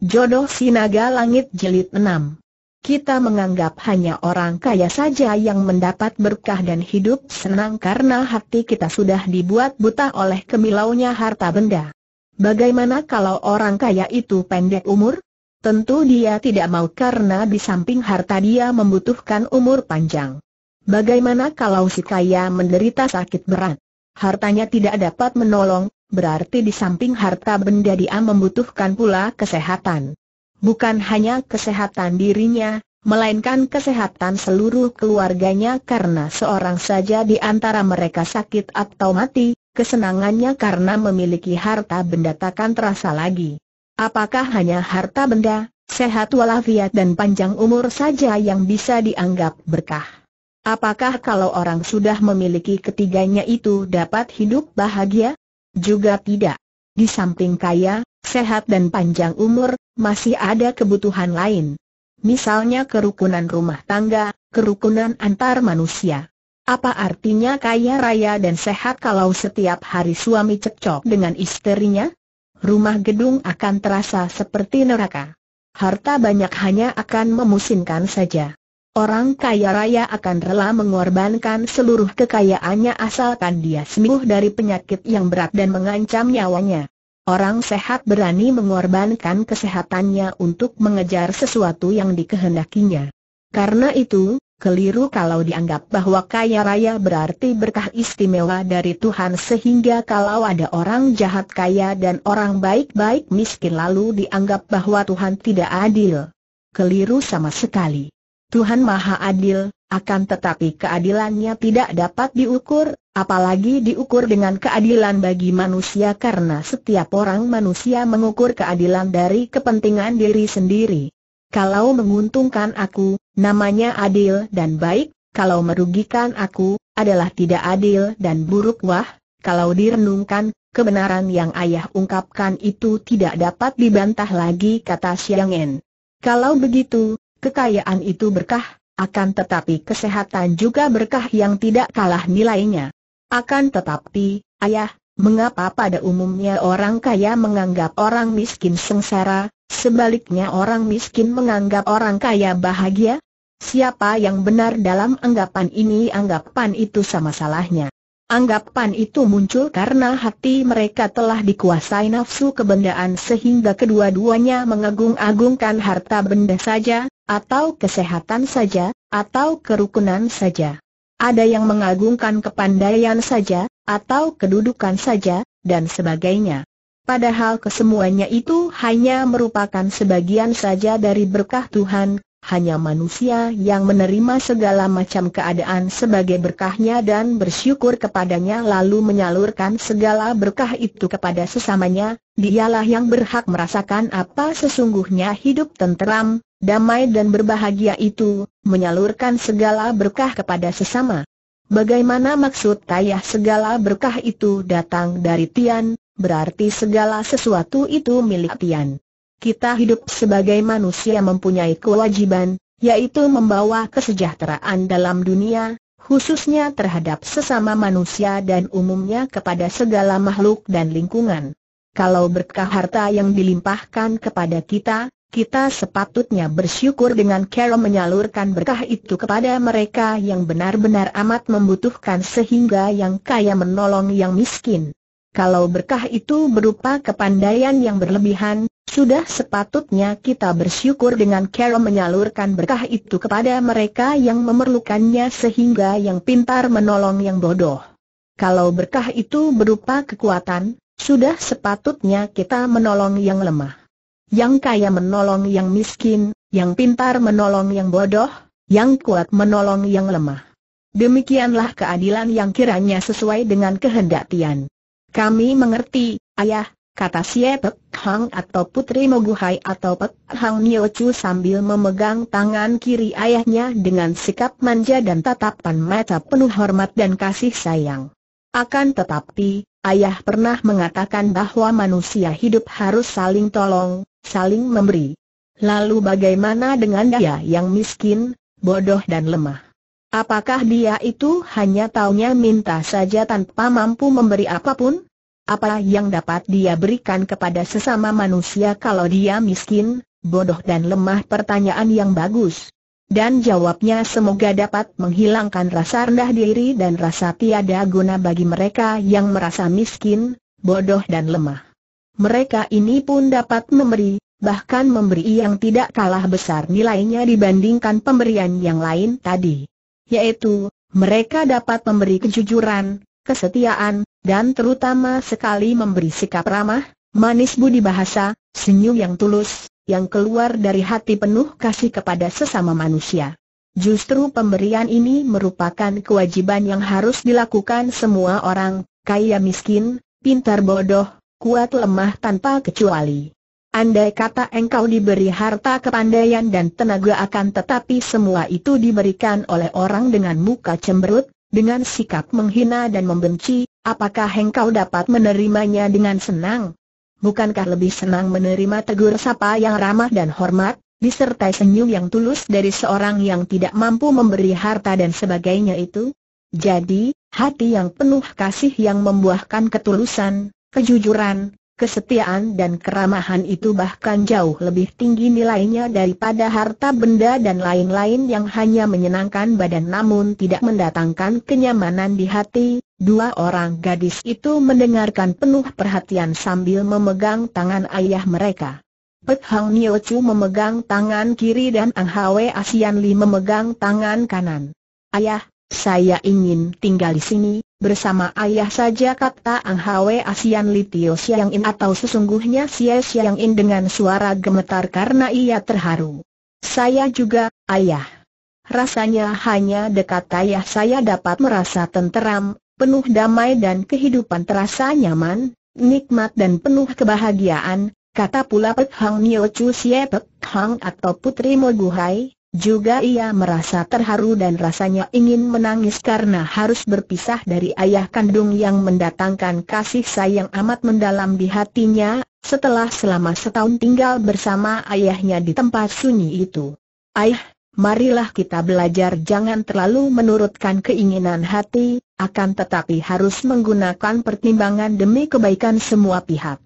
Jodoh Sinaga Langit Jelit 6 Kita menganggap hanya orang kaya saja yang mendapat berkah dan hidup senang karena hati kita sudah dibuat buta oleh kemilaunya harta benda. Bagaimana kalau orang kaya itu pendek umur? Tentu dia tidak mau karena di samping harta dia membutuhkan umur panjang. Bagaimana kalau si kaya menderita sakit berat? Hartanya tidak dapat menolong, berarti di samping harta benda dia membutuhkan pula kesehatan. Bukan hanya kesehatan dirinya, melainkan kesehatan seluruh keluarganya karena seorang saja di antara mereka sakit atau mati, kesenangannya karena memiliki harta benda takkan terasa lagi. Apakah hanya harta benda, sehat walafiat dan panjang umur saja yang bisa dianggap berkah? Apakah kalau orang sudah memiliki ketiganya itu dapat hidup bahagia? juga tidak. Di samping kaya, sehat dan panjang umur, masih ada kebutuhan lain. Misalnya kerukunan rumah tangga, kerukunan antar manusia. Apa artinya kaya raya dan sehat kalau setiap hari suami cekcok dengan istrinya? Rumah gedung akan terasa seperti neraka. Harta banyak hanya akan memusinkan saja. Orang kaya raya akan rela mengorbankan seluruh kekayaannya asalkan dia sembuh dari penyakit yang berat dan mengancam nyawanya. Orang sehat berani mengorbankan kesehatannya untuk mengejar sesuatu yang dikehendakinya. Karena itu, keliru kalau dianggap bahwa kaya raya berarti berkah istimewa dari Tuhan sehingga kalau ada orang jahat kaya dan orang baik-baik miskin lalu dianggap bahwa Tuhan tidak adil. Keliru sama sekali. Tuhan Maha Adil, akan tetapi keadilannya tidak dapat diukur, apalagi diukur dengan keadilan bagi manusia karena setiap orang manusia mengukur keadilan dari kepentingan diri sendiri. Kalau menguntungkan aku, namanya adil dan baik, kalau merugikan aku, adalah tidak adil dan buruk wah, kalau direnungkan, kebenaran yang ayah ungkapkan itu tidak dapat dibantah lagi kata Siang En. Kalau begitu, Kekayaan itu berkah, akan tetapi kesehatan juga berkah yang tidak kalah nilainya. Akan tetapi, ayah, mengapa pada umumnya orang kaya menganggap orang miskin sengsara, sebaliknya orang miskin menganggap orang kaya bahagia? Siapa yang benar dalam anggapan ini anggapan itu sama salahnya. Anggapan itu muncul karena hati mereka telah dikuasai nafsu kebendaan sehingga kedua-duanya mengagung-agungkan harta benda saja, atau kesehatan saja, atau kerukunan saja. Ada yang mengagungkan kepandaian saja, atau kedudukan saja, dan sebagainya. Padahal kesemuanya itu hanya merupakan sebagian saja dari berkah Tuhan, hanya manusia yang menerima segala macam keadaan sebagai berkahnya dan bersyukur kepadanya lalu menyalurkan segala berkah itu kepada sesamanya, dialah yang berhak merasakan apa sesungguhnya hidup tenteram, damai dan berbahagia itu, menyalurkan segala berkah kepada sesama. Bagaimana maksud tayah segala berkah itu datang dari Tian, berarti segala sesuatu itu milik Tian. Kita hidup sebagai manusia mempunyai kewajiban, yaitu membawa kesejahteraan dalam dunia, khususnya terhadap sesama manusia dan umumnya kepada segala makhluk dan lingkungan. Kalau berkah harta yang dilimpahkan kepada kita, kita sepatutnya bersyukur dengan cara menyalurkan berkah itu kepada mereka yang benar-benar amat membutuhkan sehingga yang kaya menolong yang miskin. Kalau berkah itu berupa kepandaian yang berlebihan, sudah sepatutnya kita bersyukur dengan cara menyalurkan berkah itu kepada mereka yang memerlukannya sehingga yang pintar menolong yang bodoh. Kalau berkah itu berupa kekuatan, sudah sepatutnya kita menolong yang lemah yang kaya menolong yang miskin, yang pintar menolong yang bodoh, yang kuat menolong yang lemah. Demikianlah keadilan yang kiranya sesuai dengan kehendak Tian. Kami mengerti, ayah, kata Xie Hang atau Putri Moguhai atau Pek Hang Nio Chu sambil memegang tangan kiri ayahnya dengan sikap manja dan tatapan mata penuh hormat dan kasih sayang. Akan tetapi, Ayah pernah mengatakan bahwa manusia hidup harus saling tolong, saling memberi. Lalu bagaimana dengan dia yang miskin, bodoh dan lemah? Apakah dia itu hanya taunya minta saja tanpa mampu memberi apapun? Apa yang dapat dia berikan kepada sesama manusia kalau dia miskin, bodoh dan lemah? Pertanyaan yang bagus. Dan jawabnya semoga dapat menghilangkan rasa rendah diri dan rasa tiada guna bagi mereka yang merasa miskin, bodoh dan lemah. Mereka ini pun dapat memberi, bahkan memberi yang tidak kalah besar nilainya dibandingkan pemberian yang lain tadi. Yaitu, mereka dapat memberi kejujuran, kesetiaan, dan terutama sekali memberi sikap ramah, manis budi bahasa, senyum yang tulus, yang keluar dari hati penuh kasih kepada sesama manusia. Justru pemberian ini merupakan kewajiban yang harus dilakukan semua orang, kaya miskin, pintar bodoh, kuat lemah tanpa kecuali. Andai kata engkau diberi harta kepandaian dan tenaga akan tetapi semua itu diberikan oleh orang dengan muka cemberut, dengan sikap menghina dan membenci, apakah engkau dapat menerimanya dengan senang? bukankah lebih senang menerima tegur sapa yang ramah dan hormat, disertai senyum yang tulus dari seorang yang tidak mampu memberi harta dan sebagainya itu? Jadi, hati yang penuh kasih yang membuahkan ketulusan, kejujuran, Kesetiaan dan keramahan itu bahkan jauh lebih tinggi nilainya daripada harta benda dan lain-lain yang hanya menyenangkan badan namun tidak mendatangkan kenyamanan di hati. Dua orang gadis itu mendengarkan penuh perhatian sambil memegang tangan ayah mereka. Pek Hang Nio Chu memegang tangan kiri dan Ang Hwe Asian Li memegang tangan kanan. Ayah, saya ingin tinggal di sini, bersama ayah saja kata Ang Hwe Asian Litio Siang In atau sesungguhnya Sia Siang In dengan suara gemetar karena ia terharu. Saya juga, ayah. Rasanya hanya dekat ayah saya dapat merasa tenteram, penuh damai dan kehidupan terasa nyaman, nikmat dan penuh kebahagiaan, kata pula Pek Hang Nio Chu Sia Pek Hang atau Putri Moguhai, juga ia merasa terharu dan rasanya ingin menangis karena harus berpisah dari ayah kandung yang mendatangkan kasih sayang amat mendalam di hatinya, setelah selama setahun tinggal bersama ayahnya di tempat sunyi itu. Ayah, marilah kita belajar jangan terlalu menurutkan keinginan hati, akan tetapi harus menggunakan pertimbangan demi kebaikan semua pihak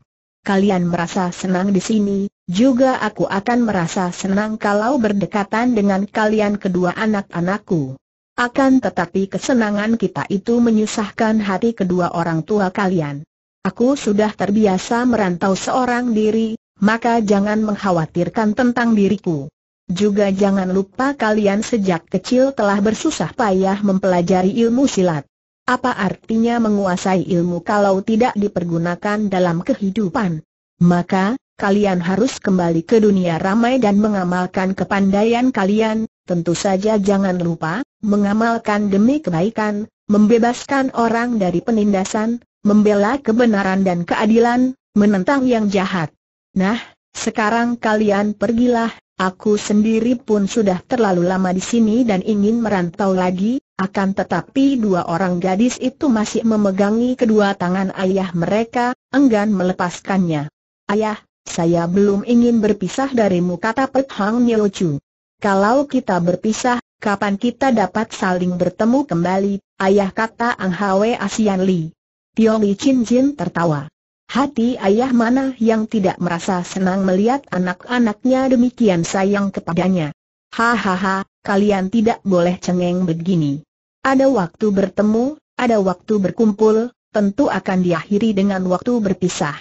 kalian merasa senang di sini, juga aku akan merasa senang kalau berdekatan dengan kalian kedua anak-anakku. Akan tetapi kesenangan kita itu menyusahkan hati kedua orang tua kalian. Aku sudah terbiasa merantau seorang diri, maka jangan mengkhawatirkan tentang diriku. Juga jangan lupa kalian sejak kecil telah bersusah payah mempelajari ilmu silat. Apa artinya menguasai ilmu kalau tidak dipergunakan dalam kehidupan? Maka, kalian harus kembali ke dunia ramai dan mengamalkan kepandaian kalian, tentu saja jangan lupa, mengamalkan demi kebaikan, membebaskan orang dari penindasan, membela kebenaran dan keadilan, menentang yang jahat. Nah, sekarang kalian pergilah, aku sendiri pun sudah terlalu lama di sini dan ingin merantau lagi, akan tetapi dua orang gadis itu masih memegangi kedua tangan ayah mereka, enggan melepaskannya. Ayah, saya belum ingin berpisah darimu kata Pek Hang Chu. Kalau kita berpisah, kapan kita dapat saling bertemu kembali, ayah kata Ang Hwe Asian Li. Tio Li Chin Jin tertawa. Hati ayah mana yang tidak merasa senang melihat anak-anaknya demikian sayang kepadanya. Hahaha, kalian tidak boleh cengeng begini. Ada waktu bertemu, ada waktu berkumpul, tentu akan diakhiri dengan waktu berpisah.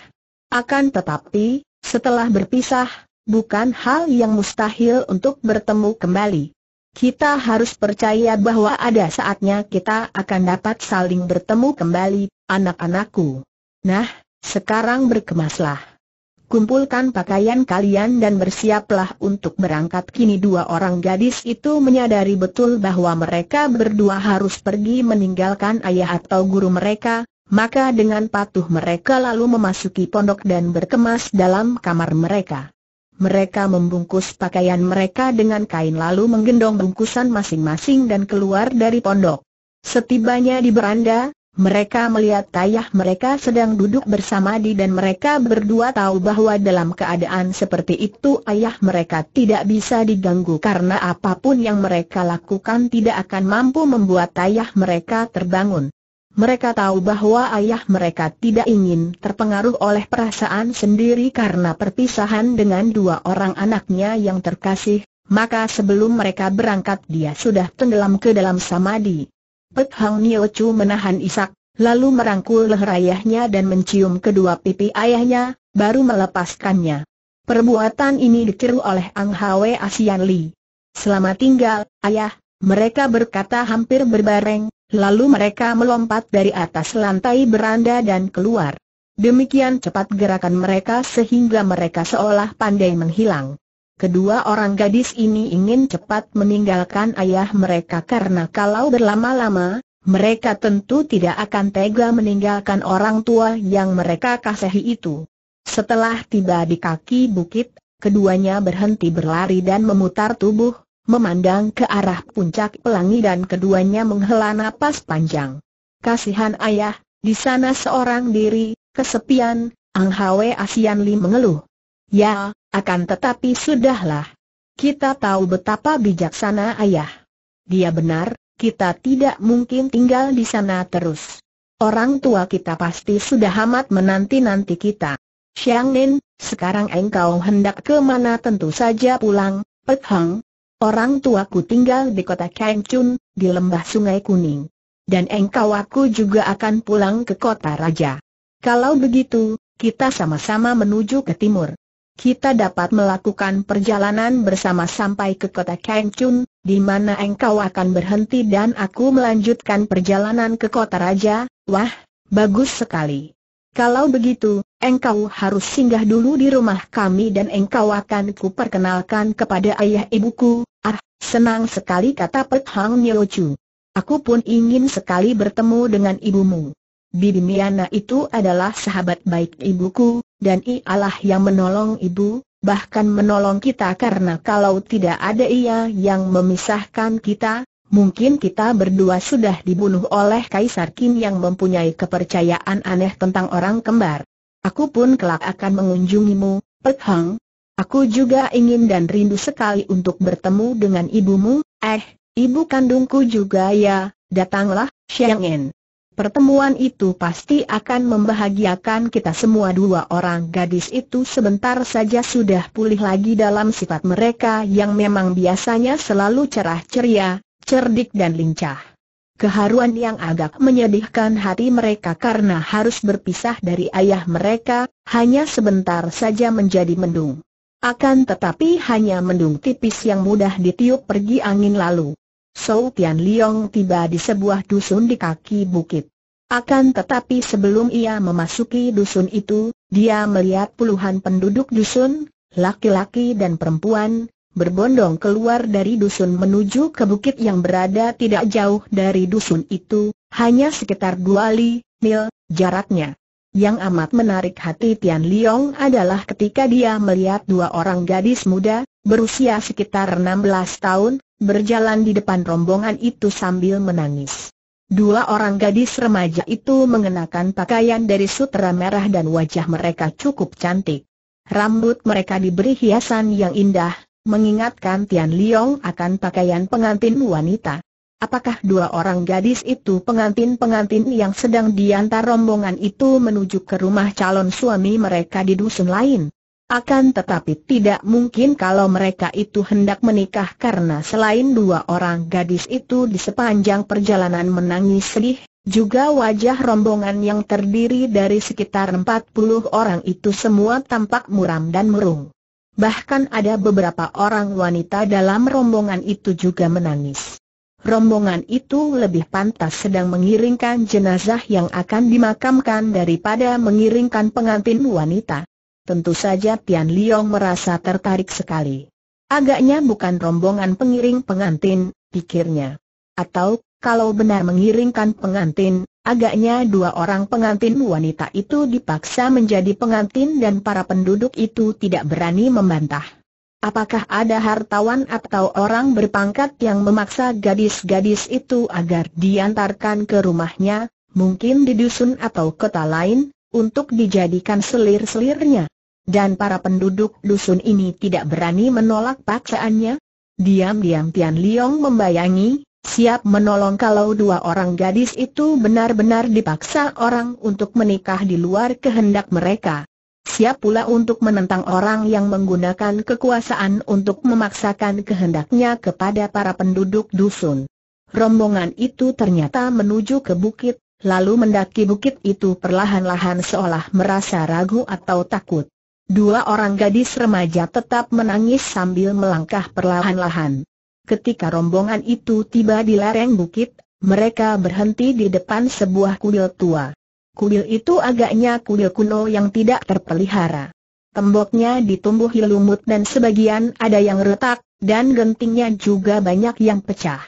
Akan tetapi, setelah berpisah, bukan hal yang mustahil untuk bertemu kembali. Kita harus percaya bahwa ada saatnya kita akan dapat saling bertemu kembali, anak-anakku. Nah, sekarang berkemaslah kumpulkan pakaian kalian dan bersiaplah untuk berangkat. Kini dua orang gadis itu menyadari betul bahwa mereka berdua harus pergi meninggalkan ayah atau guru mereka, maka dengan patuh mereka lalu memasuki pondok dan berkemas dalam kamar mereka. Mereka membungkus pakaian mereka dengan kain lalu menggendong bungkusan masing-masing dan keluar dari pondok. Setibanya di beranda, mereka melihat ayah mereka sedang duduk bersama di dan mereka berdua tahu bahwa dalam keadaan seperti itu ayah mereka tidak bisa diganggu karena apapun yang mereka lakukan tidak akan mampu membuat ayah mereka terbangun. Mereka tahu bahwa ayah mereka tidak ingin terpengaruh oleh perasaan sendiri karena perpisahan dengan dua orang anaknya yang terkasih, maka sebelum mereka berangkat dia sudah tenggelam ke dalam samadhi. Pet Hang Nio Chu menahan isak, lalu merangkul leher ayahnya dan mencium kedua pipi ayahnya, baru melepaskannya. Perbuatan ini dikiru oleh Ang Hwe Asian Li. Selama tinggal, ayah, mereka berkata hampir berbareng, lalu mereka melompat dari atas lantai beranda dan keluar. Demikian cepat gerakan mereka sehingga mereka seolah pandai menghilang. Kedua orang gadis ini ingin cepat meninggalkan ayah mereka karena kalau berlama-lama, mereka tentu tidak akan tega meninggalkan orang tua yang mereka kasihi itu. Setelah tiba di kaki bukit, keduanya berhenti berlari dan memutar tubuh, memandang ke arah puncak pelangi dan keduanya menghela napas panjang. Kasihan ayah, di sana seorang diri, kesepian, Ang Hwe Asian Li mengeluh. Ya, akan tetapi sudahlah. Kita tahu betapa bijaksana ayah. Dia benar, kita tidak mungkin tinggal di sana terus. Orang tua kita pasti sudah amat menanti-nanti kita. Xiang Nin, sekarang engkau hendak ke mana tentu saja pulang, Pek Hang. Orang tuaku tinggal di kota Kangchun, di lembah sungai kuning. Dan engkau aku juga akan pulang ke kota raja. Kalau begitu, kita sama-sama menuju ke timur kita dapat melakukan perjalanan bersama sampai ke kota Chun, di mana engkau akan berhenti dan aku melanjutkan perjalanan ke kota raja. Wah, bagus sekali. Kalau begitu, engkau harus singgah dulu di rumah kami dan engkau akan kuperkenalkan kepada ayah ibuku. Ah, senang sekali kata Pek Hang Chu. Aku pun ingin sekali bertemu dengan ibumu. Bibi Miana itu adalah sahabat baik ibuku, dan ialah yang menolong ibu, bahkan menolong kita karena kalau tidak ada ia yang memisahkan kita, mungkin kita berdua sudah dibunuh oleh Kaisar Qin yang mempunyai kepercayaan aneh tentang orang kembar. Aku pun kelak akan mengunjungimu, Pek Hang. Aku juga ingin dan rindu sekali untuk bertemu dengan ibumu, eh, ibu kandungku juga ya, datanglah, Xiang En. Pertemuan itu pasti akan membahagiakan kita semua dua orang gadis itu sebentar saja sudah pulih lagi dalam sifat mereka yang memang biasanya selalu cerah ceria, cerdik dan lincah. Keharuan yang agak menyedihkan hati mereka karena harus berpisah dari ayah mereka, hanya sebentar saja menjadi mendung. Akan tetapi hanya mendung tipis yang mudah ditiup pergi angin lalu. Sou Tian Liong tiba di sebuah dusun di kaki bukit. Akan tetapi sebelum ia memasuki dusun itu, dia melihat puluhan penduduk dusun, laki-laki dan perempuan, berbondong keluar dari dusun menuju ke bukit yang berada tidak jauh dari dusun itu, hanya sekitar dua li, mil, jaraknya. Yang amat menarik hati Tian Liong adalah ketika dia melihat dua orang gadis muda, berusia sekitar 16 tahun, berjalan di depan rombongan itu sambil menangis. Dua orang gadis remaja itu mengenakan pakaian dari sutra merah dan wajah mereka cukup cantik. Rambut mereka diberi hiasan yang indah, mengingatkan Tian Liong akan pakaian pengantin wanita. Apakah dua orang gadis itu pengantin-pengantin yang sedang diantar rombongan itu menuju ke rumah calon suami mereka di dusun lain? Akan tetapi tidak mungkin kalau mereka itu hendak menikah karena selain dua orang gadis itu di sepanjang perjalanan menangis sedih, juga wajah rombongan yang terdiri dari sekitar 40 orang itu semua tampak muram dan murung. Bahkan ada beberapa orang wanita dalam rombongan itu juga menangis. Rombongan itu lebih pantas sedang mengiringkan jenazah yang akan dimakamkan daripada mengiringkan pengantin wanita. Tentu saja Tian Liong merasa tertarik sekali. Agaknya bukan rombongan pengiring pengantin, pikirnya. Atau, kalau benar mengiringkan pengantin, agaknya dua orang pengantin wanita itu dipaksa menjadi pengantin dan para penduduk itu tidak berani membantah. Apakah ada hartawan atau orang berpangkat yang memaksa gadis-gadis itu agar diantarkan ke rumahnya, mungkin di dusun atau kota lain, untuk dijadikan selir-selirnya. Dan para penduduk dusun ini tidak berani menolak paksaannya. Diam-diam Tian Liang membayangi, siap menolong kalau dua orang gadis itu benar-benar dipaksa orang untuk menikah di luar kehendak mereka. Siap pula untuk menentang orang yang menggunakan kekuasaan untuk memaksakan kehendaknya kepada para penduduk dusun. Rombongan itu ternyata menuju ke bukit, lalu mendaki bukit itu perlahan-lahan seolah merasa ragu atau takut. Dua orang gadis remaja tetap menangis sambil melangkah perlahan-lahan. Ketika rombongan itu tiba di lereng bukit, mereka berhenti di depan sebuah kuil tua. Kuil itu agaknya kuil kuno yang tidak terpelihara. Temboknya ditumbuhi lumut dan sebagian ada yang retak, dan gentingnya juga banyak yang pecah.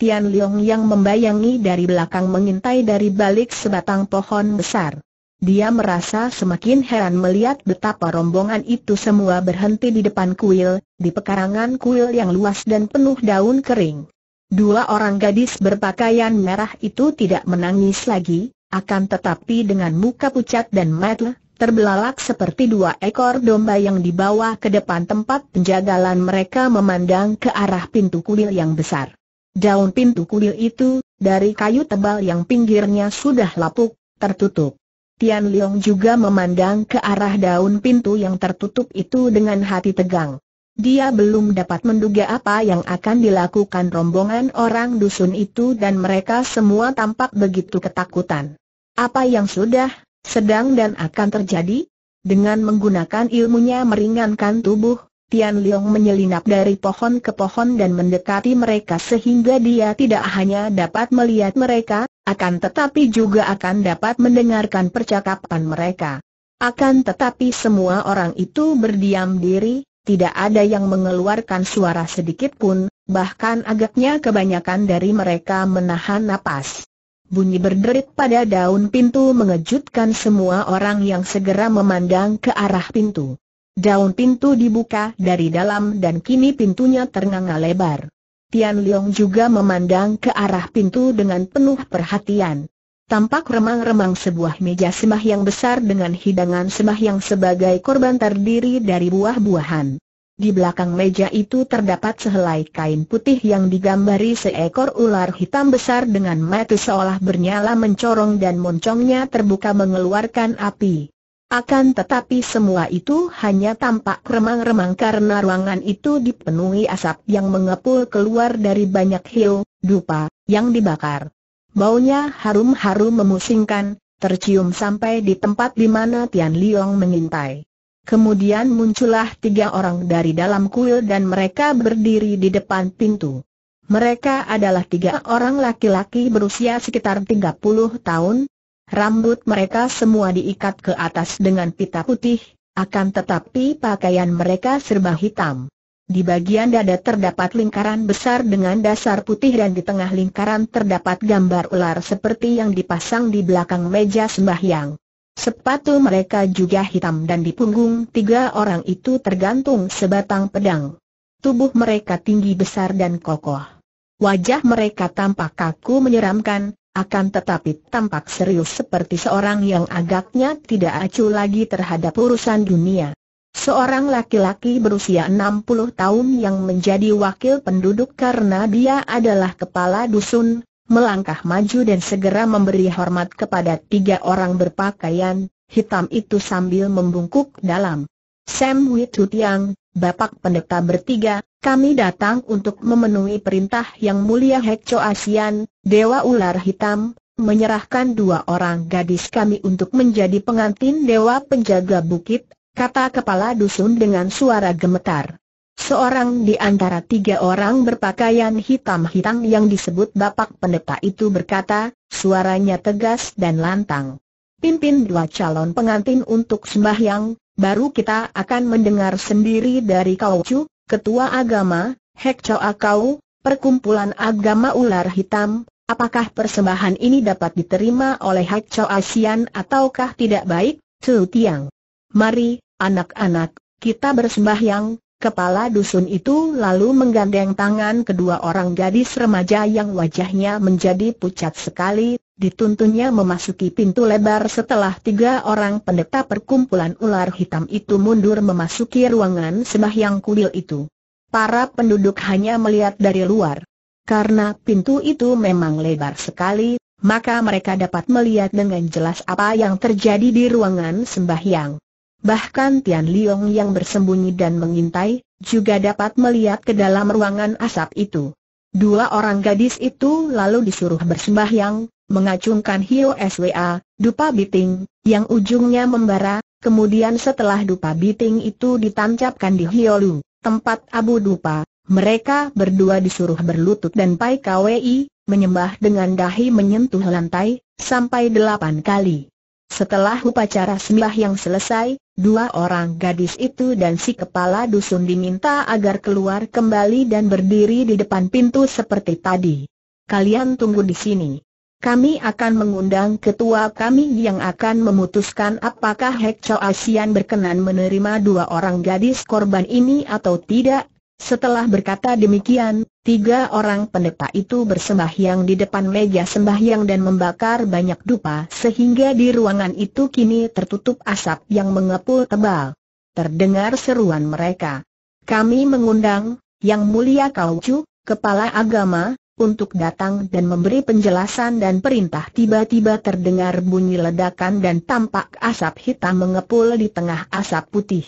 Tian Liang yang membayangi dari belakang mengintai dari balik sebatang pohon besar. Dia merasa semakin heran melihat betapa rombongan itu semua berhenti di depan kuil, di pekarangan kuil yang luas dan penuh daun kering. Dua orang gadis berpakaian merah itu tidak menangis lagi, akan tetapi dengan muka pucat dan matle, terbelalak seperti dua ekor domba yang dibawa ke depan tempat penjagalan mereka memandang ke arah pintu kuil yang besar. Daun pintu kuil itu, dari kayu tebal yang pinggirnya sudah lapuk, tertutup. Tian Leong juga memandang ke arah daun pintu yang tertutup itu dengan hati tegang. Dia belum dapat menduga apa yang akan dilakukan rombongan orang dusun itu dan mereka semua tampak begitu ketakutan. Apa yang sudah, sedang dan akan terjadi? Dengan menggunakan ilmunya meringankan tubuh, Tian Liang menyelinap dari pohon ke pohon dan mendekati mereka sehingga dia tidak hanya dapat melihat mereka, akan tetapi juga akan dapat mendengarkan percakapan mereka. Akan tetapi semua orang itu berdiam diri, tidak ada yang mengeluarkan suara sedikit pun, bahkan agaknya kebanyakan dari mereka menahan napas. Bunyi berderit pada daun pintu mengejutkan semua orang yang segera memandang ke arah pintu. Daun pintu dibuka dari dalam dan kini pintunya ternganga lebar. Tian Leong juga memandang ke arah pintu dengan penuh perhatian. Tampak remang-remang sebuah meja semah yang besar dengan hidangan semah yang sebagai korban terdiri dari buah-buahan. Di belakang meja itu terdapat sehelai kain putih yang digambari seekor ular hitam besar dengan mata seolah bernyala mencorong dan moncongnya terbuka mengeluarkan api. Akan tetapi semua itu hanya tampak remang-remang karena ruangan itu dipenuhi asap yang mengepul keluar dari banyak hiu, dupa, yang dibakar. Baunya harum-harum memusingkan, tercium sampai di tempat di mana Tian Liong mengintai. Kemudian muncullah tiga orang dari dalam kuil dan mereka berdiri di depan pintu. Mereka adalah tiga orang laki-laki berusia sekitar 30 tahun, Rambut mereka semua diikat ke atas dengan pita putih, akan tetapi pakaian mereka serba hitam. Di bagian dada terdapat lingkaran besar dengan dasar putih dan di tengah lingkaran terdapat gambar ular seperti yang dipasang di belakang meja sembahyang. Sepatu mereka juga hitam dan di punggung tiga orang itu tergantung sebatang pedang. Tubuh mereka tinggi besar dan kokoh. Wajah mereka tampak kaku menyeramkan, akan tetapi tampak serius seperti seorang yang agaknya tidak acuh lagi terhadap urusan dunia. Seorang laki-laki berusia 60 tahun yang menjadi wakil penduduk karena dia adalah kepala dusun, melangkah maju dan segera memberi hormat kepada tiga orang berpakaian hitam itu sambil membungkuk dalam. Sam Witutiang, Bapak Pendeta bertiga, kami datang untuk memenuhi perintah yang mulia Hek Cho Asian, Dewa Ular Hitam, menyerahkan dua orang gadis kami untuk menjadi pengantin Dewa Penjaga Bukit, kata kepala dusun dengan suara gemetar. Seorang di antara tiga orang berpakaian hitam-hitam yang disebut Bapak Pendeta itu berkata, suaranya tegas dan lantang. Pimpin dua calon pengantin untuk sembahyang, baru kita akan mendengar sendiri dari Kau cuk. Ketua Agama, Hek Choa Kau, Perkumpulan Agama Ular Hitam, apakah persembahan ini dapat diterima oleh Hek Choa Sian ataukah tidak baik, Su Tiang? Mari, anak-anak, kita bersembah yang... Kepala dusun itu lalu menggandeng tangan kedua orang gadis remaja yang wajahnya menjadi pucat sekali, Dituntunnya memasuki pintu lebar setelah tiga orang pendeta perkumpulan ular hitam itu mundur memasuki ruangan sembahyang kuil itu. Para penduduk hanya melihat dari luar. Karena pintu itu memang lebar sekali, maka mereka dapat melihat dengan jelas apa yang terjadi di ruangan sembahyang. Bahkan Tian Liong yang bersembunyi dan mengintai, juga dapat melihat ke dalam ruangan asap itu. Dua orang gadis itu lalu disuruh bersembahyang, mengacungkan Hio SWA, dupa biting, yang ujungnya membara, kemudian setelah dupa biting itu ditancapkan di lu tempat abu dupa, mereka berdua disuruh berlutut dan Pai Kwi, menyembah dengan dahi menyentuh lantai, sampai delapan kali. Setelah upacara sembah yang selesai, dua orang gadis itu dan si kepala dusun diminta agar keluar kembali dan berdiri di depan pintu seperti tadi. Kalian tunggu di sini. Kami akan mengundang ketua kami yang akan memutuskan apakah Hek Chow Asian berkenan menerima dua orang gadis korban ini atau tidak. Setelah berkata demikian, tiga orang pendeta itu bersembahyang di depan meja sembahyang dan membakar banyak dupa sehingga di ruangan itu kini tertutup asap yang mengepul tebal. Terdengar seruan mereka. Kami mengundang, Yang Mulia Kau Chu, Kepala Agama, untuk datang dan memberi penjelasan dan perintah tiba-tiba terdengar bunyi ledakan dan tampak asap hitam mengepul di tengah asap putih.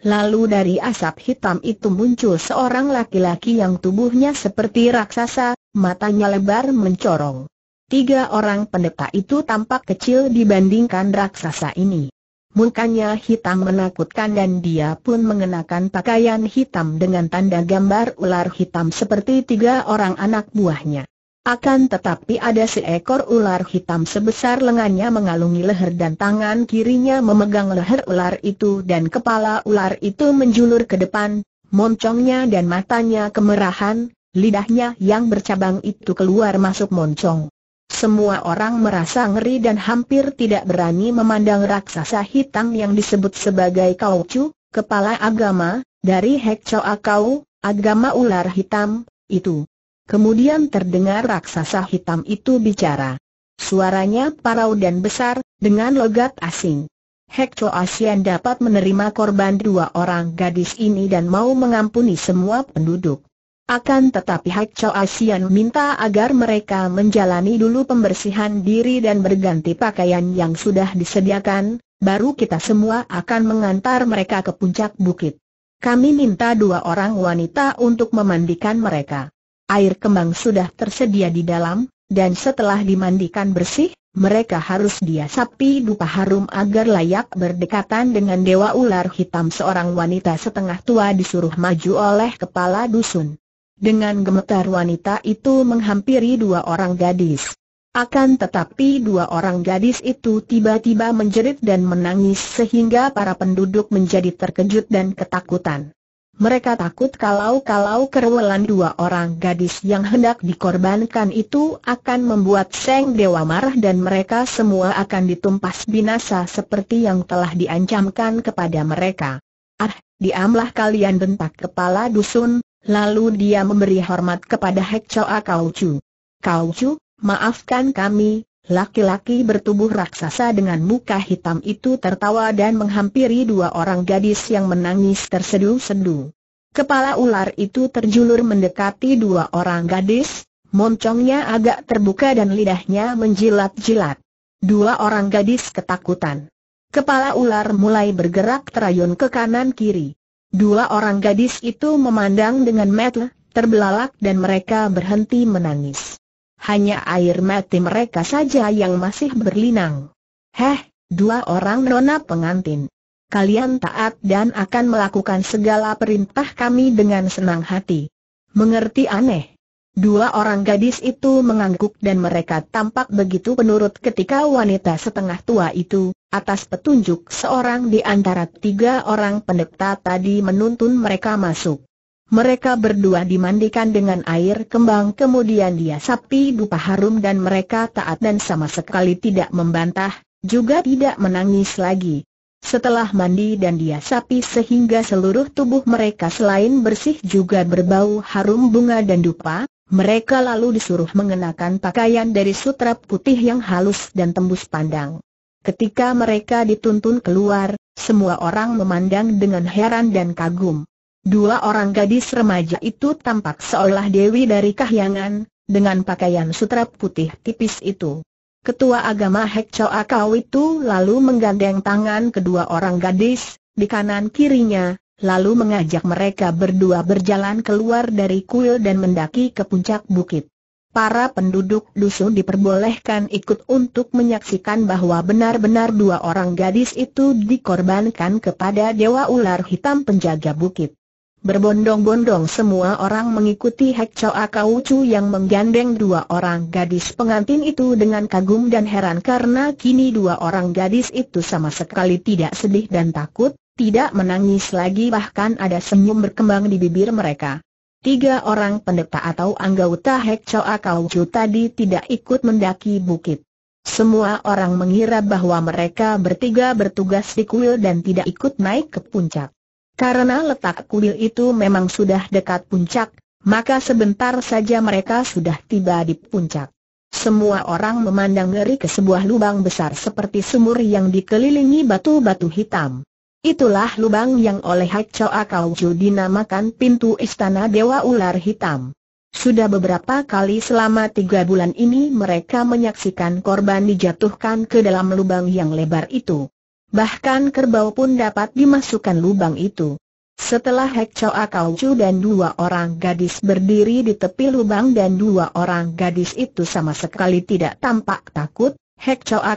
Lalu dari asap hitam itu muncul seorang laki-laki yang tubuhnya seperti raksasa, matanya lebar mencorong. Tiga orang pendeta itu tampak kecil dibandingkan raksasa ini. Mukanya hitam menakutkan dan dia pun mengenakan pakaian hitam dengan tanda gambar ular hitam seperti tiga orang anak buahnya. Akan tetapi ada seekor ular hitam sebesar lengannya mengalungi leher dan tangan kirinya memegang leher ular itu dan kepala ular itu menjulur ke depan, moncongnya dan matanya kemerahan, lidahnya yang bercabang itu keluar masuk moncong. Semua orang merasa ngeri dan hampir tidak berani memandang raksasa hitam yang disebut sebagai Kaucu, kepala agama, dari Hek Akau, agama ular hitam, itu. Kemudian terdengar raksasa hitam itu bicara. Suaranya parau dan besar, dengan logat asing. Hek Asian dapat menerima korban dua orang gadis ini dan mau mengampuni semua penduduk. Akan tetapi Hak Chow Asian minta agar mereka menjalani dulu pembersihan diri dan berganti pakaian yang sudah disediakan, baru kita semua akan mengantar mereka ke puncak bukit. Kami minta dua orang wanita untuk memandikan mereka. Air kembang sudah tersedia di dalam, dan setelah dimandikan bersih, mereka harus diasapi dupa harum agar layak berdekatan dengan dewa ular hitam seorang wanita setengah tua disuruh maju oleh kepala dusun. Dengan gemetar wanita itu menghampiri dua orang gadis. Akan tetapi dua orang gadis itu tiba-tiba menjerit dan menangis sehingga para penduduk menjadi terkejut dan ketakutan. Mereka takut kalau-kalau kerewelan dua orang gadis yang hendak dikorbankan itu akan membuat Seng Dewa marah dan mereka semua akan ditumpas binasa seperti yang telah diancamkan kepada mereka. Ah, diamlah kalian bentak kepala dusun, Lalu dia memberi hormat kepada Hek Choa Kau Chu. Kau Chu, maafkan kami, laki-laki bertubuh raksasa dengan muka hitam itu tertawa dan menghampiri dua orang gadis yang menangis terseduh sedu. Kepala ular itu terjulur mendekati dua orang gadis, moncongnya agak terbuka dan lidahnya menjilat-jilat. Dua orang gadis ketakutan. Kepala ular mulai bergerak terayun ke kanan kiri. Dua orang gadis itu memandang dengan mata terbelalak dan mereka berhenti menangis. Hanya air mata mereka saja yang masih berlinang. Heh, dua orang nona pengantin. Kalian taat dan akan melakukan segala perintah kami dengan senang hati. Mengerti aneh? Dua orang gadis itu mengangguk dan mereka tampak begitu penurut ketika wanita setengah tua itu, atas petunjuk seorang di antara tiga orang pendeta tadi menuntun mereka masuk. Mereka berdua dimandikan dengan air kembang kemudian dia sapi dupa harum dan mereka taat dan sama sekali tidak membantah, juga tidak menangis lagi. Setelah mandi dan dia sapi sehingga seluruh tubuh mereka selain bersih juga berbau harum bunga dan dupa, mereka lalu disuruh mengenakan pakaian dari sutra putih yang halus dan tembus pandang. Ketika mereka dituntun keluar, semua orang memandang dengan heran dan kagum. Dua orang gadis remaja itu tampak seolah dewi dari kahyangan, dengan pakaian sutra putih tipis itu. Ketua agama Hek Chow Akau itu lalu menggandeng tangan kedua orang gadis, di kanan kirinya, lalu mengajak mereka berdua berjalan keluar dari kuil dan mendaki ke puncak bukit. Para penduduk dusun diperbolehkan ikut untuk menyaksikan bahwa benar-benar dua orang gadis itu dikorbankan kepada Dewa Ular Hitam penjaga bukit. Berbondong-bondong semua orang mengikuti Hek Choa Kaucu yang menggandeng dua orang gadis pengantin itu dengan kagum dan heran karena kini dua orang gadis itu sama sekali tidak sedih dan takut, tidak menangis lagi bahkan ada senyum berkembang di bibir mereka. Tiga orang pendeta atau anggota Hek Choa Kaucu tadi tidak ikut mendaki bukit. Semua orang mengira bahwa mereka bertiga bertugas di kuil dan tidak ikut naik ke puncak. Karena letak kuil itu memang sudah dekat puncak, maka sebentar saja mereka sudah tiba di puncak. Semua orang memandang ngeri ke sebuah lubang besar seperti sumur yang dikelilingi batu-batu hitam. Itulah lubang yang oleh Hachoa Kauju dinamakan pintu istana Dewa Ular Hitam. Sudah beberapa kali selama tiga bulan ini mereka menyaksikan korban dijatuhkan ke dalam lubang yang lebar itu. Bahkan kerbau pun dapat dimasukkan lubang itu. Setelah Hachoa Kauju dan dua orang gadis berdiri di tepi lubang dan dua orang gadis itu sama sekali tidak tampak takut, Hek Choa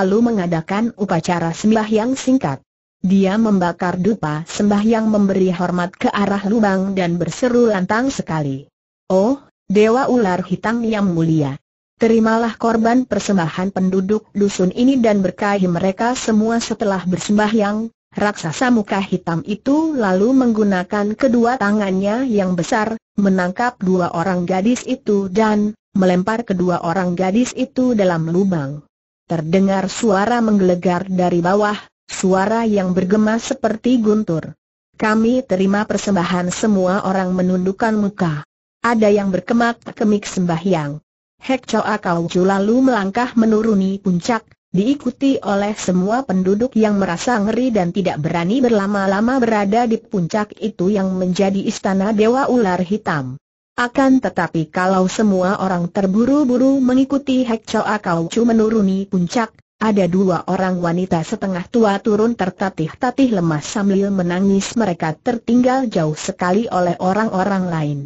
lalu mengadakan upacara yang singkat. Dia membakar dupa sembahyang memberi hormat ke arah lubang dan berseru lantang sekali. Oh, Dewa Ular Hitam yang mulia. Terimalah korban persembahan penduduk dusun ini dan berkahi mereka semua setelah bersembahyang. Raksasa muka hitam itu lalu menggunakan kedua tangannya yang besar, menangkap dua orang gadis itu dan melempar kedua orang gadis itu dalam lubang. Terdengar suara menggelegar dari bawah, suara yang bergema seperti guntur. Kami terima persembahan semua orang menundukkan muka. Ada yang berkemak-kemik sembahyang. Hek Choa Kauju lalu melangkah menuruni puncak, diikuti oleh semua penduduk yang merasa ngeri dan tidak berani berlama-lama berada di puncak itu yang menjadi istana Dewa Ular Hitam. Akan tetapi kalau semua orang terburu-buru mengikuti Hek Choa menuruni puncak, ada dua orang wanita setengah tua turun tertatih-tatih lemas sambil menangis mereka tertinggal jauh sekali oleh orang-orang lain.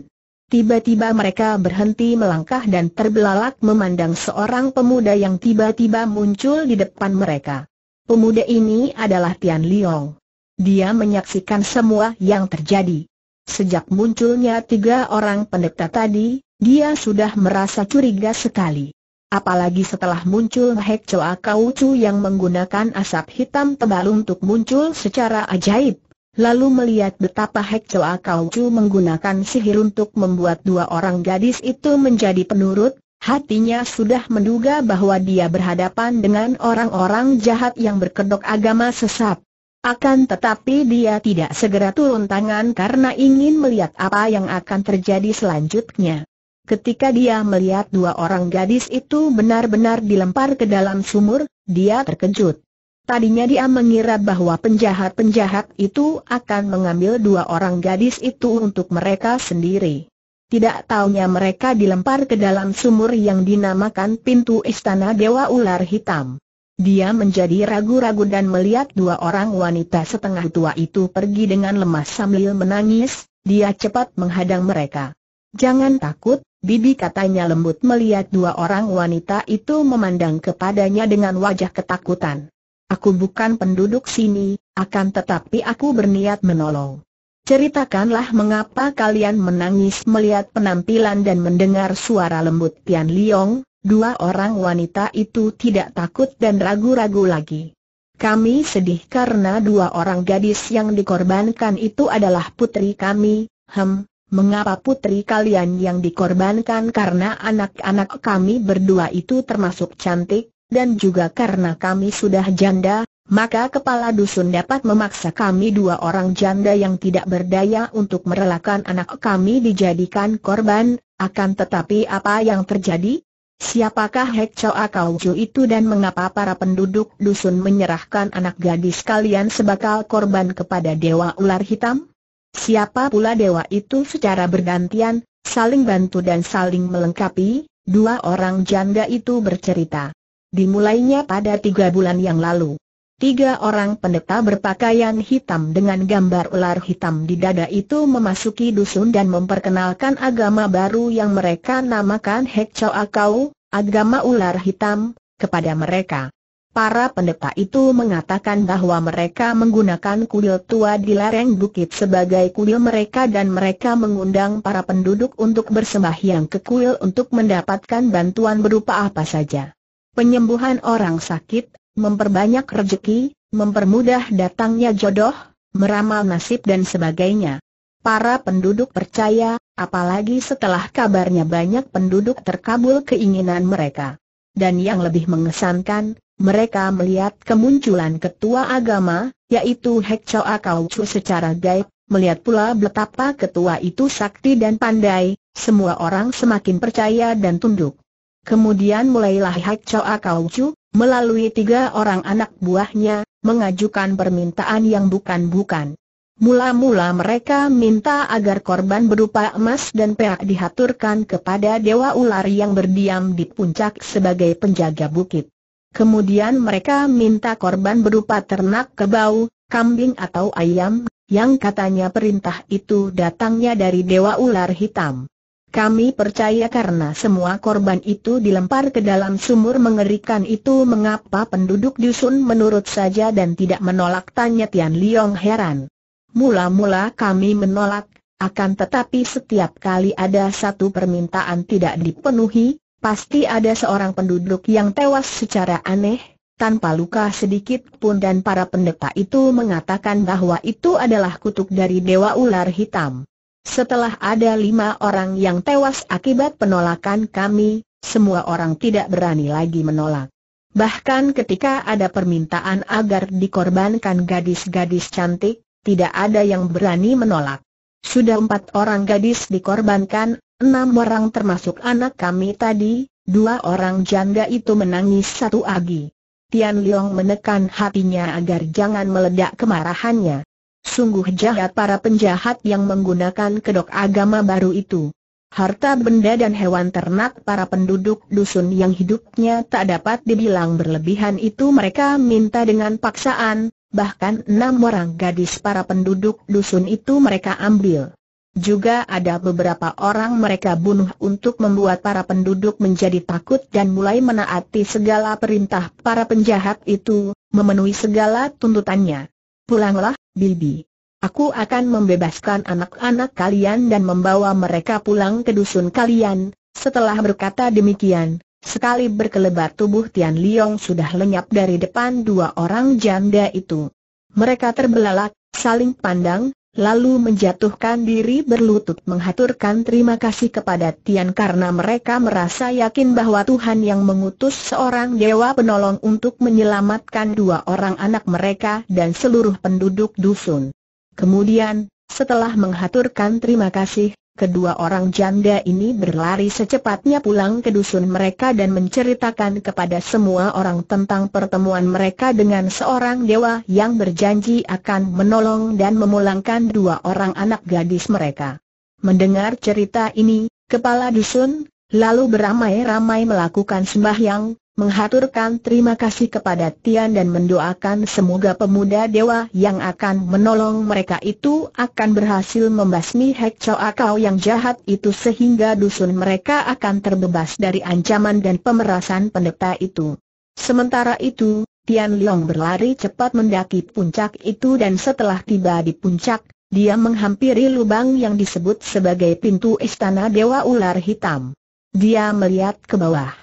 Tiba-tiba mereka berhenti melangkah dan terbelalak memandang seorang pemuda yang tiba-tiba muncul di depan mereka. Pemuda ini adalah Tian Liong. Dia menyaksikan semua yang terjadi. Sejak munculnya tiga orang pendeta tadi, dia sudah merasa curiga sekali. Apalagi setelah muncul Hek Choa Chu yang menggunakan asap hitam tebal untuk muncul secara ajaib. Lalu melihat betapa Hek Choa Chu menggunakan sihir untuk membuat dua orang gadis itu menjadi penurut, hatinya sudah menduga bahwa dia berhadapan dengan orang-orang jahat yang berkedok agama sesat. Akan tetapi dia tidak segera turun tangan karena ingin melihat apa yang akan terjadi selanjutnya. Ketika dia melihat dua orang gadis itu benar-benar dilempar ke dalam sumur, dia terkejut. Tadinya dia mengira bahwa penjahat-penjahat itu akan mengambil dua orang gadis itu untuk mereka sendiri. Tidak taunya mereka dilempar ke dalam sumur yang dinamakan pintu istana Dewa Ular Hitam. Dia menjadi ragu-ragu dan melihat dua orang wanita setengah tua itu pergi dengan lemas sambil menangis, dia cepat menghadang mereka. Jangan takut, Bibi katanya lembut melihat dua orang wanita itu memandang kepadanya dengan wajah ketakutan. Aku bukan penduduk sini, akan tetapi aku berniat menolong. Ceritakanlah mengapa kalian menangis melihat penampilan dan mendengar suara lembut Tian Liong, dua orang wanita itu tidak takut dan ragu-ragu lagi. Kami sedih karena dua orang gadis yang dikorbankan itu adalah putri kami, hem, mengapa putri kalian yang dikorbankan karena anak-anak kami berdua itu termasuk cantik, dan juga karena kami sudah janda, maka kepala dusun dapat memaksa kami dua orang janda yang tidak berdaya untuk merelakan anak kami dijadikan korban, akan tetapi apa yang terjadi? Siapakah Hek Chow Kau itu dan mengapa para penduduk dusun menyerahkan anak gadis kalian sebagai korban kepada Dewa Ular Hitam? Siapa pula dewa itu secara bergantian, saling bantu dan saling melengkapi, dua orang janda itu bercerita. Dimulainya pada tiga bulan yang lalu. Tiga orang pendeta berpakaian hitam dengan gambar ular hitam di dada itu memasuki dusun dan memperkenalkan agama baru yang mereka namakan Hek Chow Akau, agama ular hitam, kepada mereka. Para pendeta itu mengatakan bahwa mereka menggunakan kuil tua di lereng bukit sebagai kuil mereka dan mereka mengundang para penduduk untuk bersembahyang ke kuil untuk mendapatkan bantuan berupa apa saja. Penyembuhan orang sakit, memperbanyak rejeki, mempermudah datangnya jodoh, meramal nasib dan sebagainya. Para penduduk percaya, apalagi setelah kabarnya banyak penduduk terkabul keinginan mereka. Dan yang lebih mengesankan, mereka melihat kemunculan ketua agama, yaitu Hek Choa Kau Chu secara gaib, melihat pula betapa ketua itu sakti dan pandai, semua orang semakin percaya dan tunduk. Kemudian mulailah Hek Choa Kau Chu, melalui tiga orang anak buahnya, mengajukan permintaan yang bukan-bukan. Mula-mula mereka minta agar korban berupa emas dan perak dihaturkan kepada Dewa Ular yang berdiam di puncak sebagai penjaga bukit. Kemudian mereka minta korban berupa ternak kebau, kambing atau ayam, yang katanya perintah itu datangnya dari Dewa Ular Hitam. Kami percaya karena semua korban itu dilempar ke dalam sumur mengerikan itu mengapa penduduk dusun menurut saja dan tidak menolak tanya Tian Liong heran. Mula-mula kami menolak, akan tetapi setiap kali ada satu permintaan tidak dipenuhi, Pasti ada seorang penduduk yang tewas secara aneh, tanpa luka sedikit pun dan para pendeta itu mengatakan bahwa itu adalah kutuk dari Dewa Ular Hitam. Setelah ada lima orang yang tewas akibat penolakan kami, semua orang tidak berani lagi menolak. Bahkan ketika ada permintaan agar dikorbankan gadis-gadis cantik, tidak ada yang berani menolak. Sudah empat orang gadis dikorbankan, Enam orang termasuk anak kami tadi, dua orang janda itu menangis satu agi. Tian Liang menekan hatinya agar jangan meledak kemarahannya. Sungguh jahat para penjahat yang menggunakan kedok agama baru itu. Harta benda dan hewan ternak para penduduk dusun yang hidupnya tak dapat dibilang berlebihan itu mereka minta dengan paksaan, bahkan enam orang gadis para penduduk dusun itu mereka ambil. Juga ada beberapa orang mereka bunuh untuk membuat para penduduk menjadi takut dan mulai menaati segala perintah para penjahat itu, memenuhi segala tuntutannya. Pulanglah, Bibi. Aku akan membebaskan anak-anak kalian dan membawa mereka pulang ke dusun kalian. Setelah berkata demikian, sekali berkelebat tubuh Tian Liong sudah lenyap dari depan dua orang janda itu. Mereka terbelalak, saling pandang, lalu menjatuhkan diri berlutut menghaturkan terima kasih kepada Tian karena mereka merasa yakin bahwa Tuhan yang mengutus seorang dewa penolong untuk menyelamatkan dua orang anak mereka dan seluruh penduduk dusun. Kemudian, setelah menghaturkan terima kasih, kedua orang janda ini berlari secepatnya pulang ke dusun mereka dan menceritakan kepada semua orang tentang pertemuan mereka dengan seorang dewa yang berjanji akan menolong dan memulangkan dua orang anak gadis mereka. Mendengar cerita ini, kepala dusun lalu beramai-ramai melakukan sembahyang, menghaturkan terima kasih kepada Tian dan mendoakan semoga pemuda dewa yang akan menolong mereka itu akan berhasil membasmi Hek Chow Kau yang jahat itu sehingga dusun mereka akan terbebas dari ancaman dan pemerasan pendeta itu. Sementara itu, Tian Liang berlari cepat mendaki puncak itu dan setelah tiba di puncak, dia menghampiri lubang yang disebut sebagai pintu istana Dewa Ular Hitam. Dia melihat ke bawah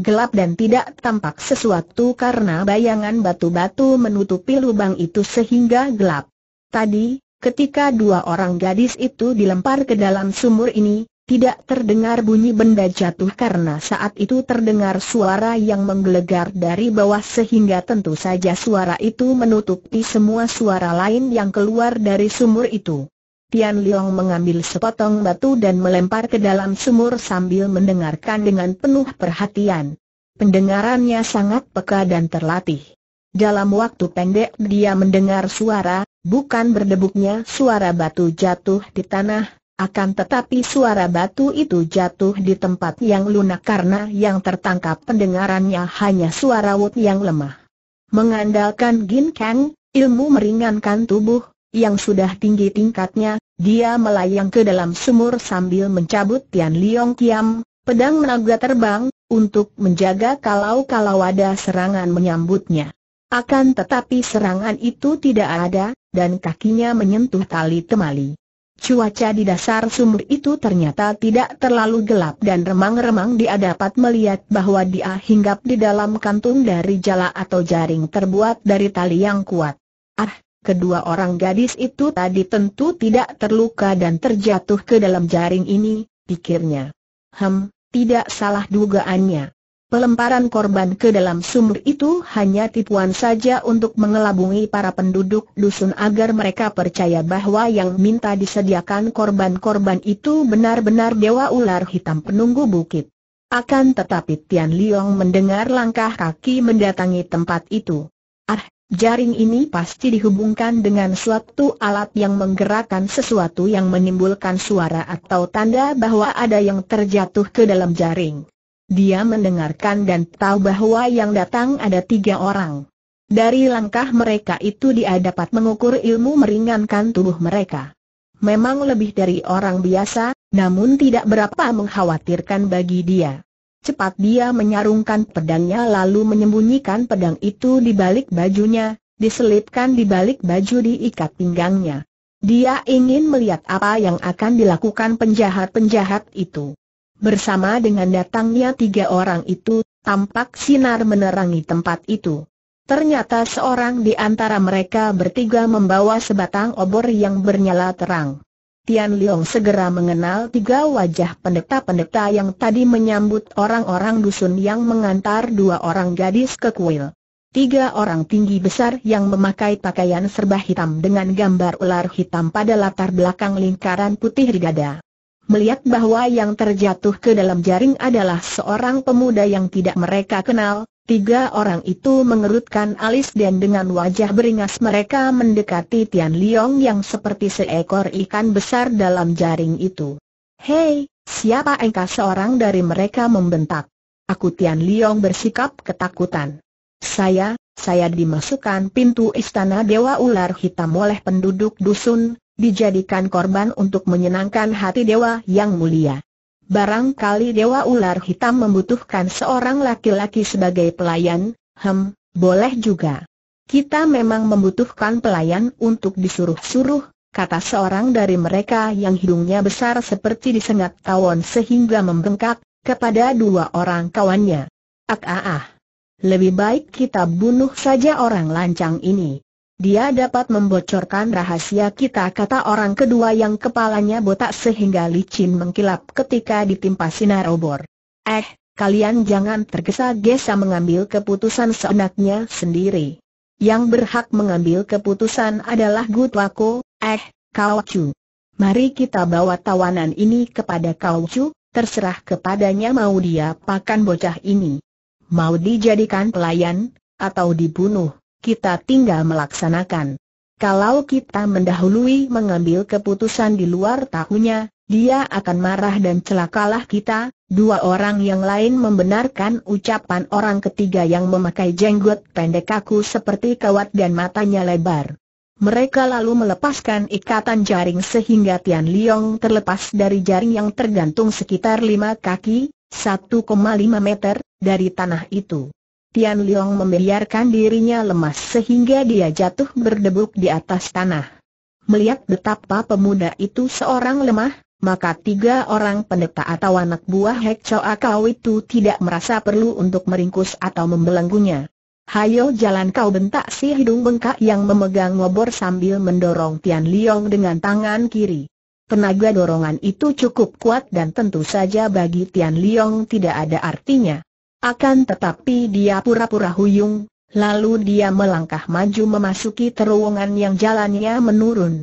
gelap dan tidak tampak sesuatu karena bayangan batu-batu menutupi lubang itu sehingga gelap. Tadi, ketika dua orang gadis itu dilempar ke dalam sumur ini, tidak terdengar bunyi benda jatuh karena saat itu terdengar suara yang menggelegar dari bawah sehingga tentu saja suara itu menutupi semua suara lain yang keluar dari sumur itu. Tian Liang mengambil sepotong batu dan melempar ke dalam sumur sambil mendengarkan dengan penuh perhatian. Pendengarannya sangat peka dan terlatih. Dalam waktu pendek dia mendengar suara, bukan berdebuknya suara batu jatuh di tanah, akan tetapi suara batu itu jatuh di tempat yang lunak karena yang tertangkap pendengarannya hanya suara wut yang lemah. Mengandalkan Gin Kang, ilmu meringankan tubuh, yang sudah tinggi tingkatnya, dia melayang ke dalam sumur sambil mencabut Tian Liong Kiam, pedang naga terbang, untuk menjaga kalau-kalau ada serangan menyambutnya. Akan tetapi serangan itu tidak ada, dan kakinya menyentuh tali temali. Cuaca di dasar sumur itu ternyata tidak terlalu gelap dan remang-remang dia dapat melihat bahwa dia hinggap di dalam kantung dari jala atau jaring terbuat dari tali yang kuat. Ah, Kedua orang gadis itu tadi tentu tidak terluka dan terjatuh ke dalam jaring ini, pikirnya. Hem, tidak salah dugaannya. Pelemparan korban ke dalam sumur itu hanya tipuan saja untuk mengelabungi para penduduk dusun agar mereka percaya bahwa yang minta disediakan korban-korban itu benar-benar dewa ular hitam penunggu bukit. Akan tetapi Tian Liong mendengar langkah kaki mendatangi tempat itu. Ah, Jaring ini pasti dihubungkan dengan suatu alat yang menggerakkan sesuatu yang menimbulkan suara atau tanda bahwa ada yang terjatuh ke dalam jaring. Dia mendengarkan dan tahu bahwa yang datang ada tiga orang. Dari langkah mereka itu dia dapat mengukur ilmu meringankan tubuh mereka. Memang lebih dari orang biasa, namun tidak berapa mengkhawatirkan bagi dia. Cepat dia menyarungkan pedangnya lalu menyembunyikan pedang itu di balik bajunya, diselipkan di balik baju diikat pinggangnya. Dia ingin melihat apa yang akan dilakukan penjahat-penjahat itu. Bersama dengan datangnya tiga orang itu, tampak sinar menerangi tempat itu. Ternyata seorang di antara mereka bertiga membawa sebatang obor yang bernyala terang. Tian Liang segera mengenal tiga wajah pendeta-pendeta yang tadi menyambut orang-orang dusun yang mengantar dua orang gadis ke kuil. Tiga orang tinggi besar yang memakai pakaian serba hitam dengan gambar ular hitam pada latar belakang lingkaran putih di Melihat bahwa yang terjatuh ke dalam jaring adalah seorang pemuda yang tidak mereka kenal, Tiga orang itu mengerutkan alis dan dengan wajah beringas mereka mendekati Tian Liong yang seperti seekor ikan besar dalam jaring itu. Hei, siapa engkau seorang dari mereka membentak? Aku Tian Liong bersikap ketakutan. Saya, saya dimasukkan pintu istana Dewa Ular Hitam oleh penduduk dusun, dijadikan korban untuk menyenangkan hati Dewa Yang Mulia barangkali Dewa Ular Hitam membutuhkan seorang laki-laki sebagai pelayan, hem, boleh juga. Kita memang membutuhkan pelayan untuk disuruh-suruh, kata seorang dari mereka yang hidungnya besar seperti disengat tawon sehingga membengkak, kepada dua orang kawannya. ak ah, ah ah. Lebih baik kita bunuh saja orang lancang ini. Dia dapat membocorkan rahasia kita kata orang kedua yang kepalanya botak sehingga licin mengkilap ketika ditimpa sinar obor. Eh, kalian jangan tergesa-gesa mengambil keputusan seenaknya sendiri. Yang berhak mengambil keputusan adalah Gutwako, eh, Kau Mari kita bawa tawanan ini kepada Kau terserah kepadanya mau dia pakan bocah ini. Mau dijadikan pelayan, atau dibunuh kita tinggal melaksanakan. Kalau kita mendahului mengambil keputusan di luar tahunya, dia akan marah dan celakalah kita. Dua orang yang lain membenarkan ucapan orang ketiga yang memakai jenggot pendek kaku seperti kawat dan matanya lebar. Mereka lalu melepaskan ikatan jaring sehingga Tian Liong terlepas dari jaring yang tergantung sekitar lima kaki, 1,5 meter, dari tanah itu. Tian Liang membiarkan dirinya lemas sehingga dia jatuh berdebuk di atas tanah. Melihat betapa pemuda itu seorang lemah, maka tiga orang pendeta atau anak buah Hek Choa Kau itu tidak merasa perlu untuk meringkus atau membelenggunya. Hayo jalan kau bentak si hidung bengkak yang memegang ngobor sambil mendorong Tian Liang dengan tangan kiri. Tenaga dorongan itu cukup kuat dan tentu saja bagi Tian Liang tidak ada artinya. Akan tetapi dia pura-pura huyung, lalu dia melangkah maju memasuki terowongan yang jalannya menurun.